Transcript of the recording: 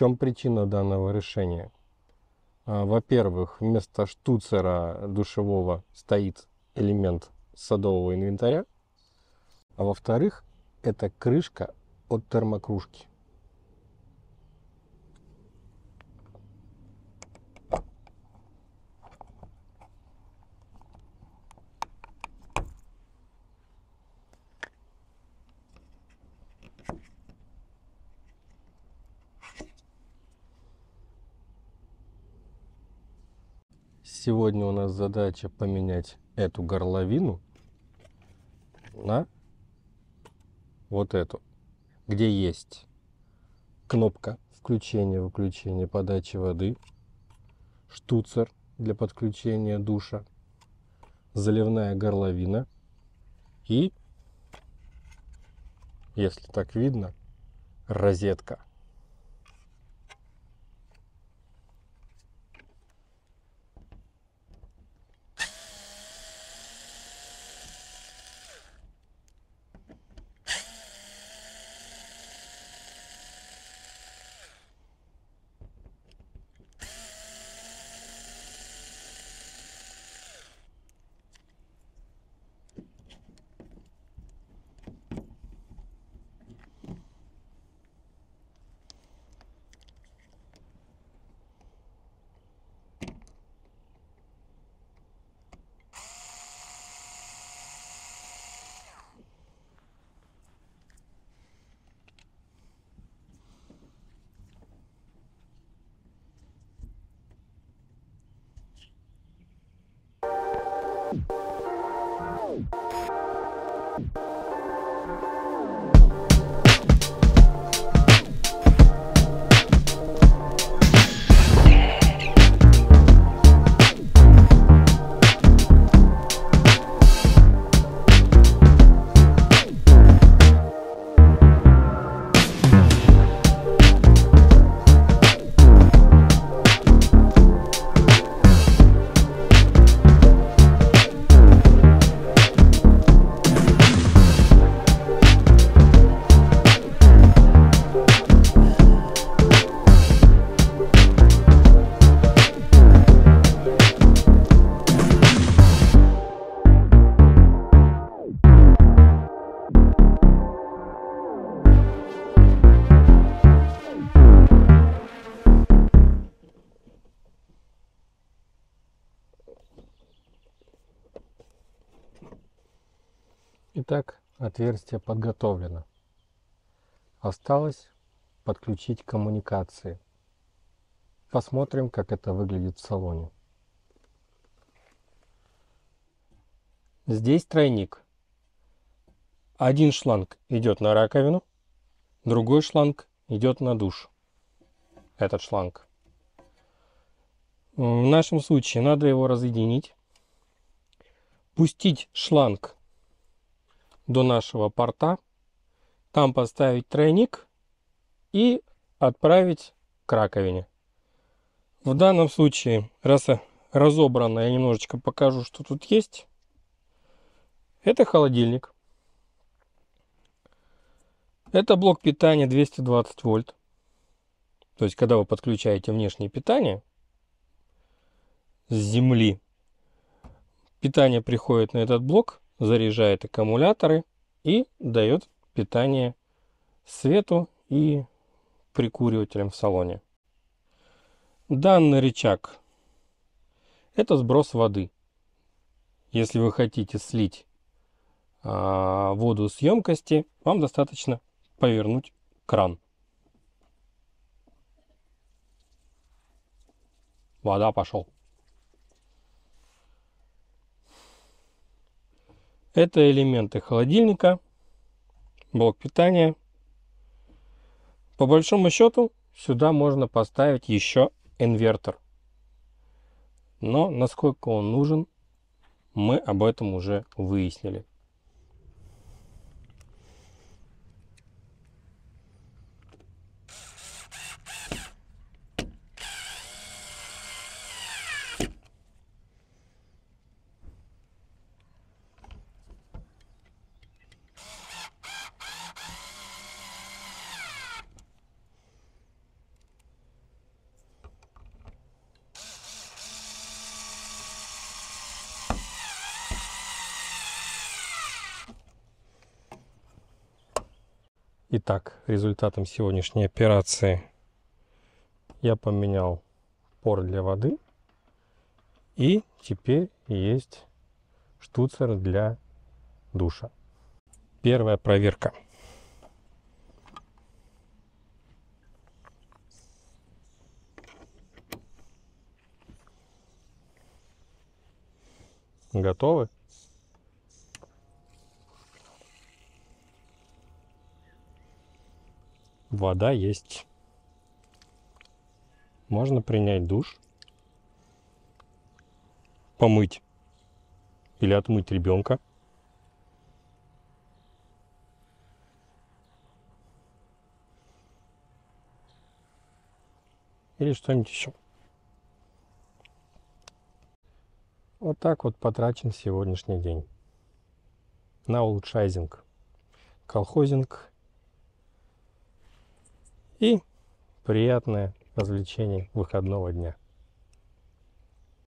чем причина данного решения? А, во-первых, вместо штуцера душевого стоит элемент садового инвентаря. А во-вторых, это крышка от термокружки. Сегодня у нас задача поменять эту горловину на вот эту, где есть кнопка включения-выключения подачи воды, штуцер для подключения душа, заливная горловина и, если так видно, розетка. Итак, отверстие подготовлено. Осталось подключить коммуникации. Посмотрим, как это выглядит в салоне. Здесь тройник. Один шланг идет на раковину, другой шланг идет на душ. Этот шланг. В нашем случае надо его разъединить, пустить шланг до нашего порта, там поставить тройник и отправить к раковине. В данном случае, раз разобрано, я немножечко покажу, что тут есть. Это холодильник. Это блок питания 220 вольт. То есть, когда вы подключаете внешнее питание с земли, питание приходит на этот блок заряжает аккумуляторы и дает питание свету и прикуривателям в салоне. Данный рычаг – это сброс воды. Если вы хотите слить а, воду с емкости, вам достаточно повернуть кран. Вода пошел. Это элементы холодильника, блок питания. По большому счету сюда можно поставить еще инвертор. Но насколько он нужен, мы об этом уже выяснили. Итак, результатом сегодняшней операции я поменял пор для воды. И теперь есть штуцер для душа. Первая проверка. Готовы? вода есть. Можно принять душ, помыть или отмыть ребенка. Или что-нибудь еще. Вот так вот потрачен сегодняшний день на улучшайзинг. Колхозинг и приятное развлечение выходного дня.